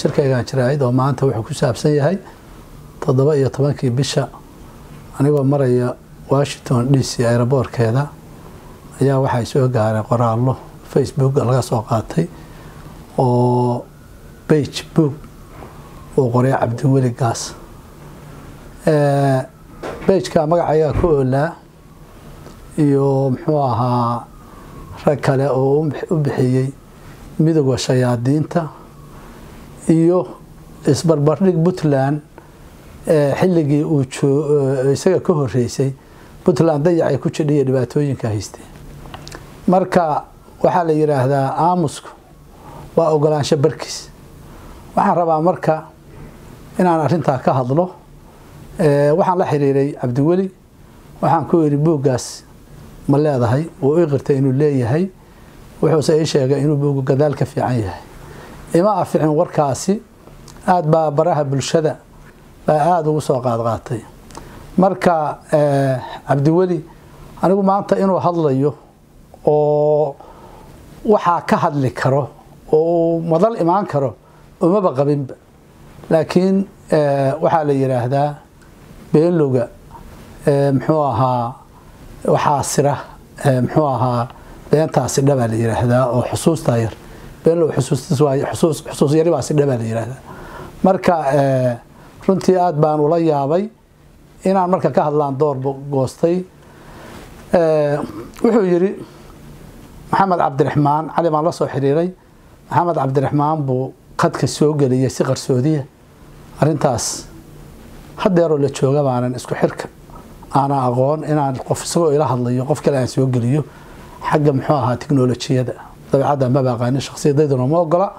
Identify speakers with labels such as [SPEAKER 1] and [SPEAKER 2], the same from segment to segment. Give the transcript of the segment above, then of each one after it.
[SPEAKER 1] shirkaygan jiraahid oo maanta wuxuu ku saabsan yahay toddoba iyo tobankii bisha anigoo maraya washington d c aeroboorkeeda ayaa waxay soo gaaray qoraallo facebook laga soo qaatay oo bage book uu qoray cabdiweligaas gaas bejka magacayaa ku oolaa iyo muxuu ahaa rag kale oo u bixiyey midowga shayaadiinta iyo isbarbardhig puntland xilligii uu isaga ka horeysay puntland dayacay ku jidhaiyo dhibaatooyinka haysteen marka waxaa la yidhaahdaa aamusku waa ogolaansho barkiis waxaan rabaa marka inaan arrintaa ka hadlo waxaan la xiriiray cabdiweli waxaan ku yidhi buuggaas ma leedahay wuu i inuu leeyahay wuxuuse ii sheegay inuu buugu gadaal ka fiican yahay ima aficin warkaasi aada baa baraha bulshada baa aada ugu soo qaadqaatay marka eh, cabdiweli anigu maanta inuu hadlayo oo waxaa ka hadli karo oo uu madal imaan karo umaba qabinba laakiin eh, waxaa la yidhaahdaa beenloga eh, muxuu ahaa waxaa sira muxuu ahaa beentaasi dhabaa la yidhaahdaa oo xusuustaa yar beenlow xusuus yaribaasi dhebaa la yidhaahdaa marka eh, runtii aada baan ula yaabay inaan marka ka hadlaan doorba goostay eh, wuxuu yidhi maxamed cabdiraxmaan cali baan la soo xiriiray maxamed cabdiraxmaan buu qadka soo geliyay si qarsoodiya arrintaas hadeeroo la jooga baanan isku xirka aanan aqoon inaan qof isagoo ila hadlayo qof kale aan soo geliyo xagga muxuu ahaa tiknolojiyada dabecadda maba aqaanin shakhsiyadayduna ma ogola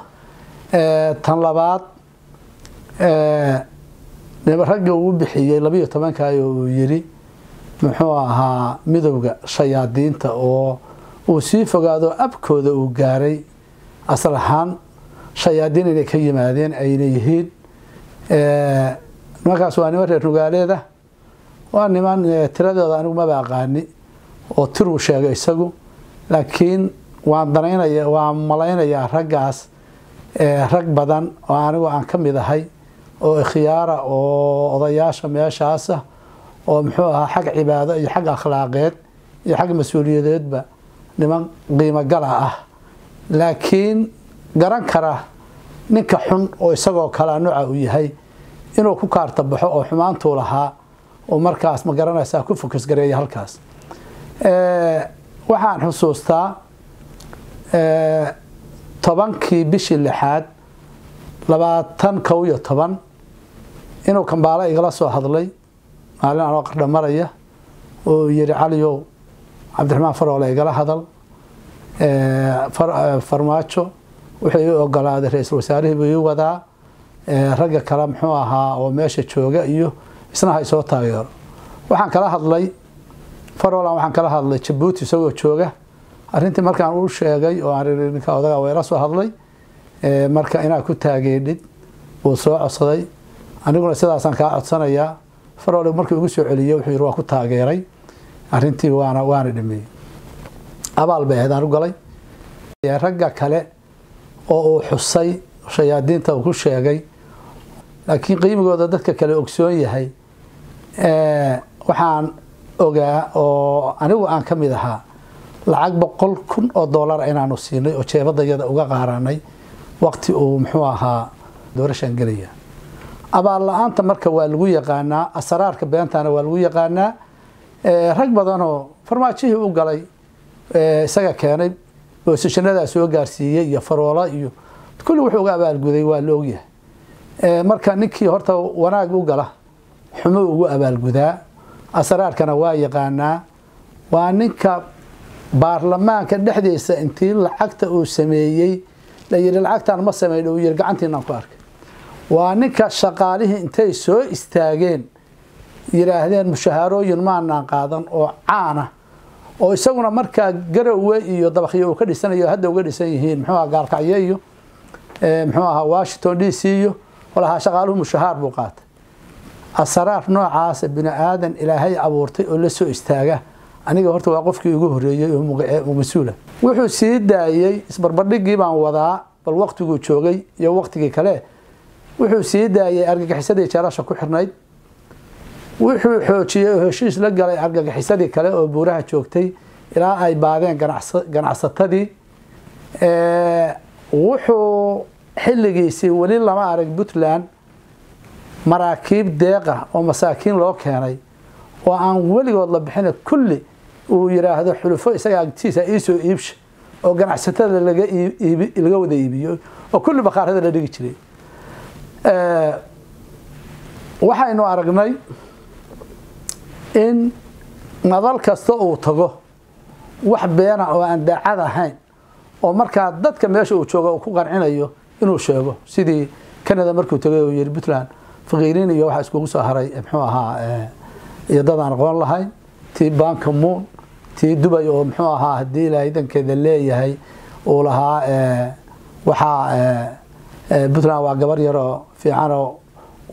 [SPEAKER 1] tan labaad ragga uu bixiyey labaiyo tobankayo uu yidhi muxuu ahaa midowda shayaadiinta oo uu sii fogaado abkooda uu gaaray asal ahaan shayaadiin inay ka yimaadeen ayna yihiin nimankaas waa niman reer nugaaleeda waa niman tiradooda anigu maba aqaani oo tiruu sheegay isagu laakiin waan danaynaya waan malaynayaa raggaas rag badan oo anigu aan ka mid ahay oo ikhyaara oo odayaasha meeshaasa oo muxuu ahaa xag cibaado iyo xag akhlaaqeed iyo xag mas-uuliyadeedba niman qiimogala ah laakiin garan kara ninka xun oo isagoo kalea nooca u yahay inuu ku kaarta baxo oo xumaantuu lahaa oo markaas ma garanaysaa ku fokas gareeya halkaas waxaan xusuustaa tobankii bishii lixaad labaatan kow iyo toban inuu kambaalo igala soo hadlay maalin anoo qardhamaraya maraya oo yidhi caliyow cabdiraxmaan faroole igala hadal farmaajo wuxuu ii ogolaaday ra-iisul wasaarihiibuu ii wadaa ragga kale muxuu ahaa oo meesha jooga iyo isna ha isoo taageero waxaan kala hadlay farolan waxaan kala hadlay jabuuti isagoo jooga arintii markaan uu sheegay oo ninka odaga weela soo hadlay marka inaa ku taageedhid uu soo codsaday aniguna sidaasaan kaa codsanayaa faroole markii ugu soo celiyay wuxuu yidhi waa ku taageeray arintii waana waana dhameeyey abaal bay aan u galay ragga kale oo uu xusay shayaadiinta uu ku sheegay laakiin qiimigooda dadka kale ogsoon yahay waxaan ogaa oo anigu aan ka mid ahaa lacag boqol kun oo doolara inaanu siinay oo jeebadayada uga qaaranay waqti uu muxuu ahaa doorashaan gelaya abaal la-aanta marka waa lagu yaqaanaa asraarka beentana waa lagu yaqaanaa rag badanoo farmaajihii u galay isaga keenay boosashanada soo gaarsiiyey iyo faroola iyo kulli wuxuu uga abaalguday waa la ogyahay marka ninkii horta wanaag u gala xumuu ugu abaalgudaa asraarkana waa yaqaanaa waa ninka baarlamaanka dhexdiisa intii lacagta uu sameeyey la yidhi lacagtaan ma samayno uu yidhi gacantiinaan ku arkay waa ninka shaqaalihii intay soo istaageen yidhaahdeen mushahaarooyin maanaan qaadan oo caana ah, oo isaguna markaa garowe iyo dabakyo uu ka dhisanayo hadda uga dhisan yihiin muxuu aha gaalkacyo iyo eh, muxuu ahaa washington d c iyo walahaa shaqaaluhu mushahaar buu qaatay asraar noocaasa bini aadan ilaahay abuurtay oo la soo istaaga aniga horta waa qofkii ugu horeeyey mas-uula wuxuu sii daayey isbarbardhigii baan wadaa bal waqtiguu joogay iyo waqtigii kale wuxuu sii daayey argagixisadii jarasha ku xirnayd wuxuu xoojiyey oo heshiis la galay argagixisadii kale oo buuraha joogtay ilaa ay baadeen ganacsatadii wuxuu xilligiisii weli lama arag puntland maraakiib deeqa oo masaakiin loo keenay oo aan weligood la bixina kulli uu yidhaahdo xulufo isaga agtiisa iisoo iibsha oo ganacsatada laga wada iibiyo oo kulli bakhaarada la dhigi jiray waxaynu aragnay in madal kasta uu tago wax beena oo aan daacad ahayn oo markaa dadka meesha uu jooga uu ku qancinayo inuu sheego sidii canada markuu tagay uu yidhi puntland faqiiriin iyo waxaa iskugu soo haray muxuu ahaa iyo dad aan aqoon lahayn tii banka muun tii dubay oo muxuu ahaa haddii ilaahay dankeeda leeyahay uu lahaa eh, waxaa eh, eh, puntland waa gabar yaroo fiicanoo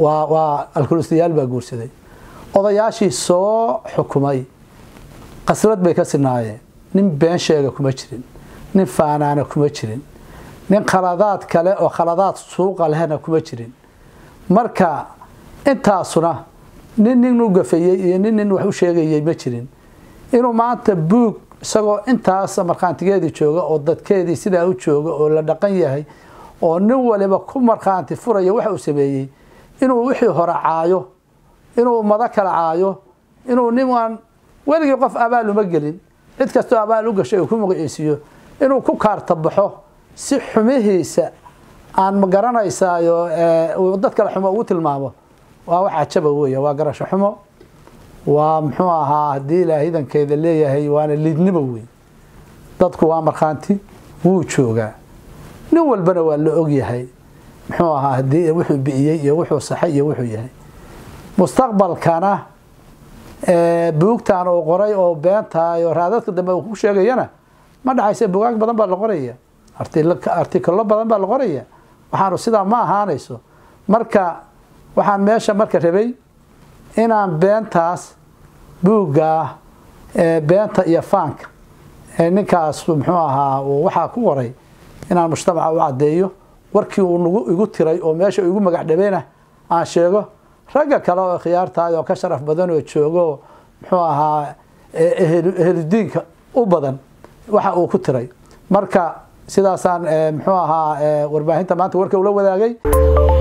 [SPEAKER 1] waa waa alkulustayaal baa guursaday odayaashii soo xukumay qaslad bay ka sinaayeen nin been sheega kuma jirin nin faanaana kuma jirin nin khaladaad kale oo khaladaad suuqa lehna kuma jirin marka intaasuna nin nin u gafeeyey iyo nin nin wax u sheegayay ma jirin inuu maanta buug isagoo intaas markhaantigeedii jooga oo dadkeedii sidaa u jooga oo la dhaqan yahay oo nin waliba ku markhaanti furaya waxa uu sameeyey inuu wixii hore caayo inuu ummado kala caayo inuu nin aan weligii qof abaal uma gelin cid kastoo abaal u gashay uu ku magaciisiiyo inuu ku kaarta baxo si xumihiisa aan garanaysaayo dad kale xumo ugu tilmaamo waa waxaa jaba wey waa garasho xumo waa muxuu ahaa haddii ilaah idankeeda leeyahay waana liidniba wey dadku waa markhaanti wuu joogaa nin walbana waa la ogyahay muxuu ahaa hadii wuxuu bi'iyey iyo wuxuu saxay iyo wuxuu yahay mustaqbalkana buugtan uu qoray oo beentahay oo raadadka dambe uu ku sheegayana ma dhacayse bugaag badan baa la qoraya artikalo badan baa la qoraya waxaanu sidaa ma ahaanayso marka waxaan meesha marka rabay inaan beentaas buuggaah ee beenta iyo faanka ee ninkaas muxuu ahaa waxaa ku waray inaan mujtamaca u caddeeyo warkii uu nagu igu tiray oo meesha igu magac dhabeena aan sheego ragga kale oo khiyaartaadi oo ka sharaf badan oo joogo muxuu ahaa e, eheludiinka u badan waxa uu ku tiray marka sidaasaan muxuu ahaa warbaahinta maanta warka ula wadaagay